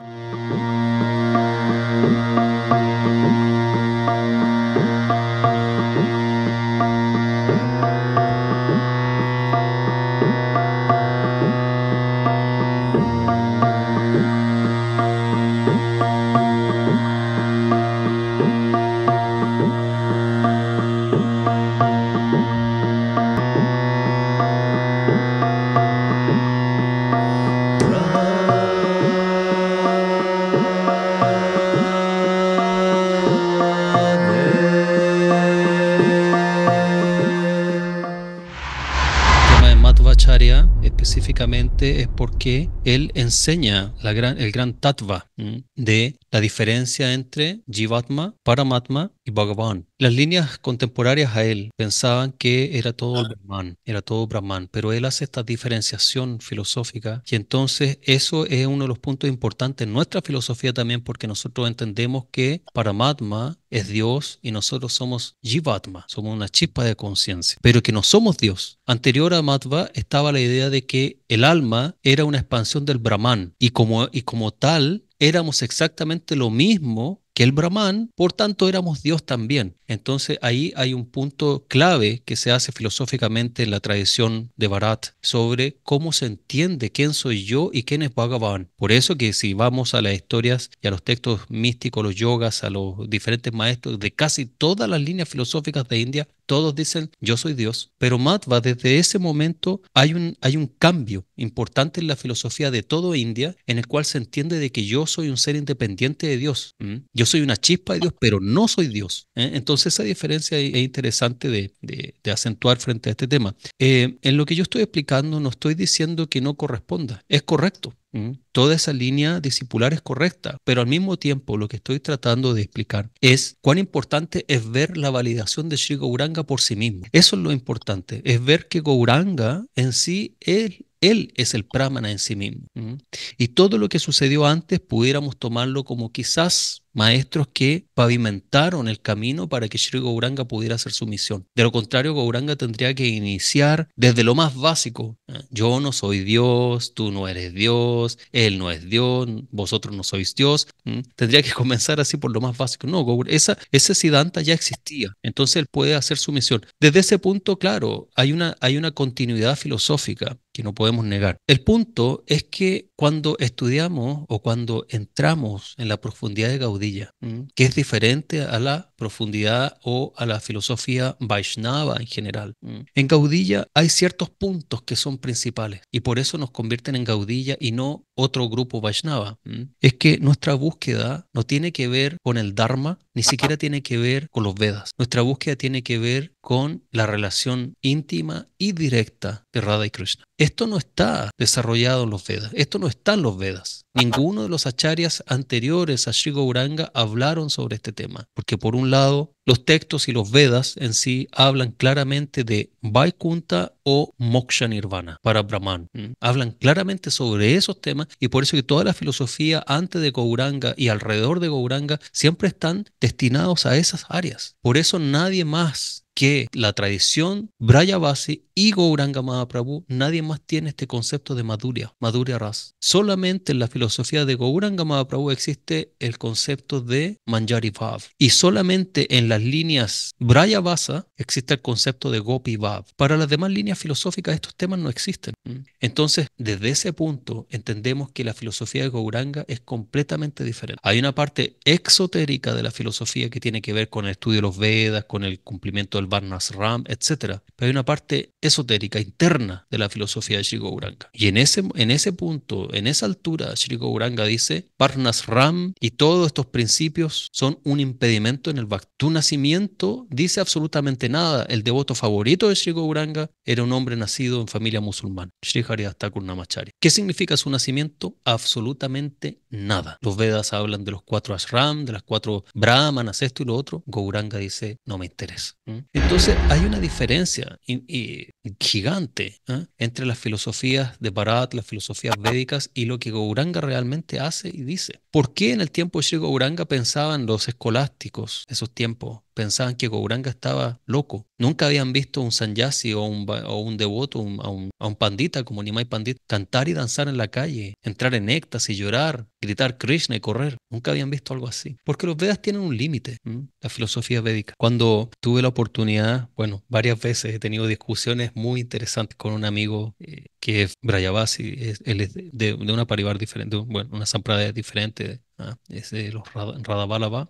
Thank you. área específicamente es porque él enseña la gran, el gran Tatva de la diferencia entre Jivatma, Paramatma y Bhagavan. Las líneas contemporáneas a él pensaban que era todo ah. Brahman, era todo Brahman, pero él hace esta diferenciación filosófica y entonces eso es uno de los puntos importantes en nuestra filosofía también porque nosotros entendemos que Paramatma es Dios y nosotros somos Jivatma, somos una chispa de conciencia, pero que no somos Dios. Anterior a Matva estaba la idea de que el alma era una expansión del Brahman y como, y como tal éramos exactamente lo mismo el Brahman, por tanto éramos Dios también. Entonces ahí hay un punto clave que se hace filosóficamente en la tradición de Bharat sobre cómo se entiende quién soy yo y quién es Bhagavan. Por eso que si vamos a las historias y a los textos místicos, los yogas, a los diferentes maestros de casi todas las líneas filosóficas de India, todos dicen yo soy Dios. Pero Madhva, desde ese momento hay un, hay un cambio importante en la filosofía de todo India en el cual se entiende de que yo soy un ser independiente de Dios. Yo soy una chispa de Dios, pero no soy Dios. ¿eh? Entonces esa diferencia es interesante de, acentuar frente a este tema. Eh, en lo que yo estoy explicando no estoy diciendo que no corresponda, es correcto. Toda esa línea discipular es correcta, pero al mismo tiempo lo que estoy tratando de explicar es cuán importante es ver la validación de Sri Gauranga por sí mismo. Eso es lo importante, es ver que Gauranga en sí es él es el pramana en sí mismo. Y todo lo que sucedió antes pudiéramos tomarlo como quizás maestros que pavimentaron el camino para que Shri Gauranga pudiera hacer su misión. De lo contrario, Gauranga tendría que iniciar desde lo más básico. ¿eh? Yo no soy Dios, tú no eres Dios, Él no es Dios, vosotros no sois Dios. Tendría que comenzar así por lo más básico. No, esa, ese Siddhanta ya existía. Entonces él puede hacer su misión. Desde ese punto, claro, hay una, hay una continuidad filosófica que no podemos negar. El punto es que cuando estudiamos o cuando entramos en la profundidad de Gaudilla, que es diferente a la profundidad o a la filosofía Vaishnava en general. En Gaudilla hay ciertos puntos que son principales y por eso nos convierten en Gaudilla y no otro grupo Vaishnava. Es que nuestra búsqueda no tiene que ver con el Dharma, ni siquiera tiene que ver con los Vedas. Nuestra búsqueda tiene que ver con la relación íntima y directa de Radha y Krishna. Esto no está desarrollado en los Vedas, esto no está en los Vedas. Ninguno de los acharyas anteriores a Sri hablaron sobre este tema, porque por un lado, los textos y los Vedas en sí hablan claramente de Vaikunta o Moksha Nirvana para Brahman. Hablan claramente sobre esos temas y por eso que toda la filosofía antes de Gauranga y alrededor de Gauranga siempre están destinados a esas áreas. Por eso nadie más que la tradición Brayabasi y Gauranga Mahaprabhu, nadie más tiene este concepto de maduria, maduria ras. Solamente en la filosofía de Gauranga Mahaprabhu existe el concepto de manjari Vav y solamente en las líneas Basa existe el concepto de gopi bhav. Para las demás líneas filosóficas estos temas no existen. Entonces, desde ese punto entendemos que la filosofía de Gauranga es completamente diferente. Hay una parte exotérica de la filosofía que tiene que ver con el estudio de los Vedas, con el cumplimiento del Varnasram, Ram, etc. Pero hay una parte esotérica, interna de la filosofía de Sri Gauranga. Y en ese, en ese punto, en esa altura, Sri dice, Varnas Ram y todos estos principios son un impedimento en el Bhakti. Tu nacimiento dice absolutamente nada. El devoto favorito de Sri Gauranga era un hombre nacido en familia musulmana, Sri Haridastakur Namachari. ¿Qué significa su nacimiento? Absolutamente nada. Los Vedas hablan de los cuatro ashram, de las cuatro brahmanas, esto y lo otro. Gauranga dice, no me interesa. ¿Mm? Entonces hay una diferencia gigante ¿eh? entre las filosofías de Bharat, las filosofías védicas y lo que Gauranga realmente hace y dice. ¿Por qué en el tiempo de Sri Gauranga pensaban los escolásticos, esos tiempos, pensaban que Gouranga estaba loco. Nunca habían visto un sanyasi o un, un devoto, a, un, pandita como Nimai Pandita, cantar y danzar en la calle, entrar en éxtasis, llorar, gritar Krishna y correr. Nunca habían visto algo así. Porque los Vedas tienen un límite, la filosofía védica. Cuando tuve la oportunidad, bueno, varias veces he tenido discusiones muy interesantes con un amigo eh, que es Brayabasi, es, él es de, una parivar diferente, bueno, una sampradaya diferente, ¿ah? es de los Radhavalabha,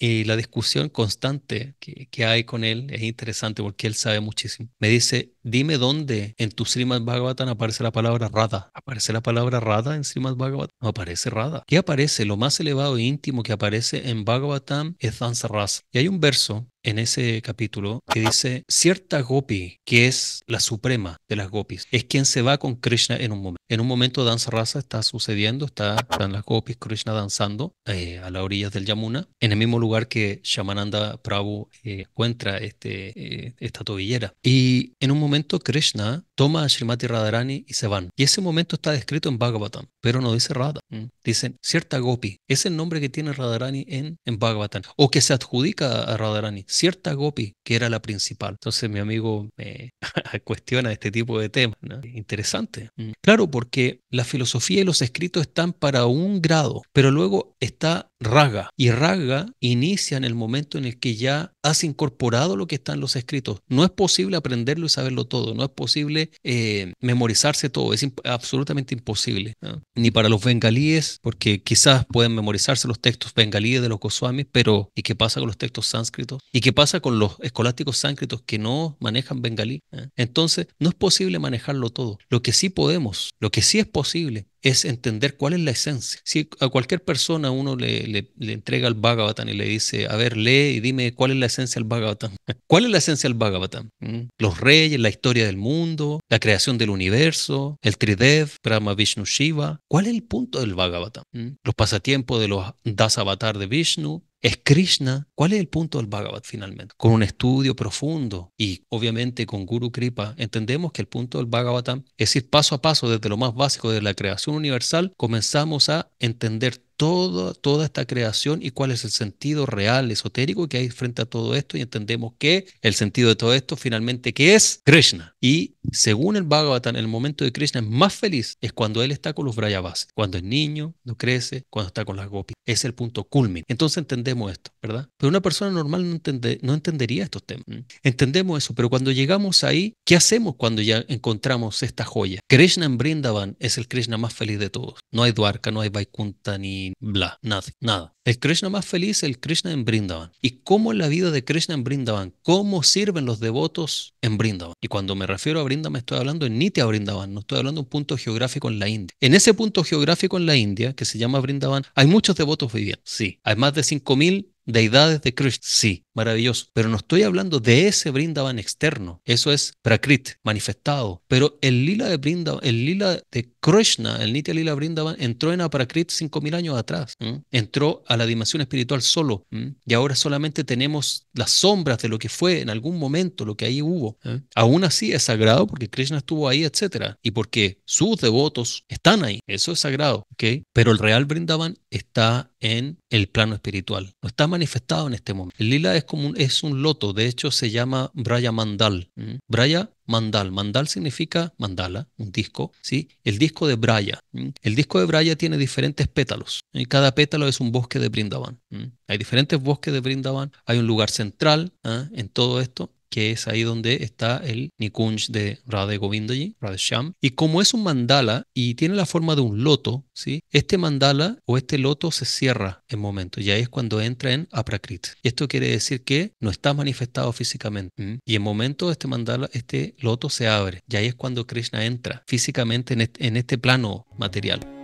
Y la discusión constante que, hay con él es interesante porque él sabe muchísimo. Me dice, dime dónde en tu Srimad Bhagavatam aparece la palabra Radha. ¿Aparece la palabra Radha en Srimad Bhagavatam? No aparece Radha. ¿Qué aparece? Lo más elevado e íntimo que aparece en Bhagavatam es Dansa Rasa. Y hay un verso en ese capítulo que dice, cierta gopi, que es la suprema de las gopis, es quien se va con Krishna en un momento. En un momento danza rasa está sucediendo, está, están las gopis, Krishna danzando eh, a las orillas del Yamuna, en el mismo lugar que Shamananda Prabhu eh, encuentra este, eh, esta tobillera. Y en un momento Krishna toma a Srimati Radharani y se van. Y ese momento está descrito en Bhagavatam, pero no dice Radha. Mm. Dicen cierta gopi. Es el nombre que tiene Radharani en, en Bhagavatam. O que se adjudica a Radharani. Cierta gopi, que era la principal. Entonces mi amigo me cuestiona este tipo de temas. Interesante. Mm. Claro, porque la filosofía y los escritos están para un grado, pero luego está Raga. Y Raga inicia en el momento en el que ya has incorporado lo que está en los escritos. No es posible aprenderlo y saberlo todo, no es posible eh, memorizarse todo, es absolutamente imposible. Ni para los bengalíes, porque quizás pueden memorizarse los textos bengalíes de los Goswamis, pero ¿y qué pasa con los textos sánscritos? ¿Y qué pasa con los escolásticos sánscritos que no manejan bengalí? ¿eh? Entonces, no es posible manejarlo todo. Lo que sí podemos, lo que sí es posible es entender cuál es la esencia. Si a cualquier persona uno le, entrega el Bhagavatam y le dice, a ver, lee y dime cuál es la esencia del Bhagavatam. ¿Cuál es la esencia del Bhagavatam? ¿Mm? Los reyes, la historia del mundo, la creación del universo, el Tridev, Brahma, Vishnu, Shiva. ¿Cuál es el punto del Bhagavatam? ¿Mm? Los pasatiempos de los Das de Vishnu. ¿Es Krishna? ¿Cuál es el punto del Bhagavad finalmente? Con un estudio profundo y obviamente con Guru Kripa, entendemos que el punto del Bhagavatam es ir paso a paso desde lo más básico de la creación universal, comenzamos a entender toda esta creación y cuál es el sentido real, esotérico que hay frente a todo esto y entendemos que el sentido de todo esto finalmente que es Krishna. Y según el Bhagavatam, el momento de Krishna es más feliz es cuando él está con los Vrayavas, cuando es niño, no crece, cuando está con las gopis. Es el punto culmin. Entonces entendemos esto, ¿verdad? Pero una persona normal no, no entendería estos temas. Entendemos eso, pero cuando llegamos ahí, ¿qué hacemos cuando ya encontramos esta joya? Krishna en Brindavan es el Krishna más feliz de todos. No hay Dwarka, no hay Vaikunta, ni bla, nada, nada. El Krishna más feliz el Krishna en Brindavan. ¿Y cómo es la vida de Krishna en Brindavan? ¿Cómo sirven los devotos en Brindavan? Y cuando me refiero a Brindavan estoy hablando en Nitya Brindavan, no estoy hablando de un punto geográfico en la India. En ese punto geográfico en la India, que se llama Brindavan, hay muchos devotos viviendo, sí. Hay más de 5.000 deidades de Krishna, sí, maravilloso, pero no estoy hablando de ese Brindavan externo, eso es prakrit, manifestado, pero el lila de brindavan, el lila de Krishna, el nitya lila brindavan, entró en cinco 5000 años atrás, entró a la dimensión espiritual solo, y ahora solamente tenemos las sombras de lo que fue en algún momento, lo que ahí hubo. Aún así es sagrado porque Krishna estuvo ahí, etc. y porque sus devotos están ahí, eso es sagrado, Pero el real Brindavan está en el plano espiritual. No está manifestado en este momento. El lila es como un, es un loto, de hecho se llama Braya Mandal. Braya Mandal. Mandal significa mandala, un disco, ¿sí? El disco de Braya. El disco de Braya tiene diferentes pétalos. y Cada pétalo es un bosque de Brindavan. Hay diferentes bosques de Brindavan. Hay un lugar central ¿ah? en todo esto que es ahí donde está el Nikunj de Radhe Govindaji, Sham. Y como es un mandala y tiene la forma de un loto, ¿sí? este mandala o este loto se cierra en momento y ahí es cuando entra en Aprakrit. Y esto quiere decir que no está manifestado físicamente. Y en momento este mandala, este loto se abre y ahí es cuando Krishna entra físicamente en este plano material.